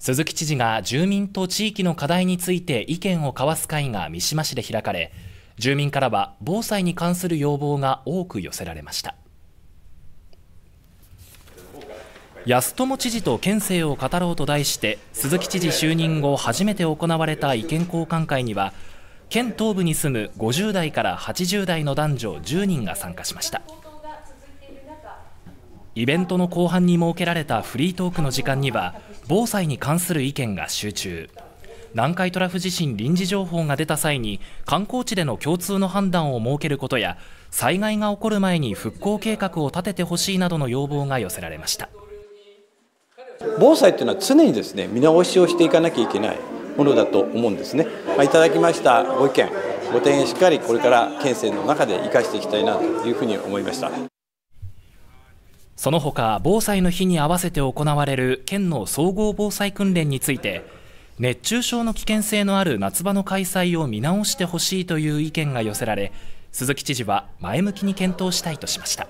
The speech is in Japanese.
鈴木知事が住民と地域の課題について意見を交わす会が三島市で開かれ住民からは防災に関する要望が多く寄せられました安友知事と県政を語ろうと題して鈴木知事就任後初めて行われた意見交換会には県東部に住む50代から80代の男女10人が参加しました。イベントの後半に設けられたフリートークの時間には防災に関する意見が集中南海トラフ地震臨時情報が出た際に観光地での共通の判断を設けることや災害が起こる前に復興計画を立ててほしいなどの要望が寄せられました防災というのは常にですね見直しをしていかなきゃいけないものだと思うんですね、まあ、いただきましたご意見ご提言しっかりこれから県政の中で生かしていきたいなというふうに思いましたその他防災の日に合わせて行われる県の総合防災訓練について熱中症の危険性のある夏場の開催を見直してほしいという意見が寄せられ鈴木知事は前向きに検討したいとしました。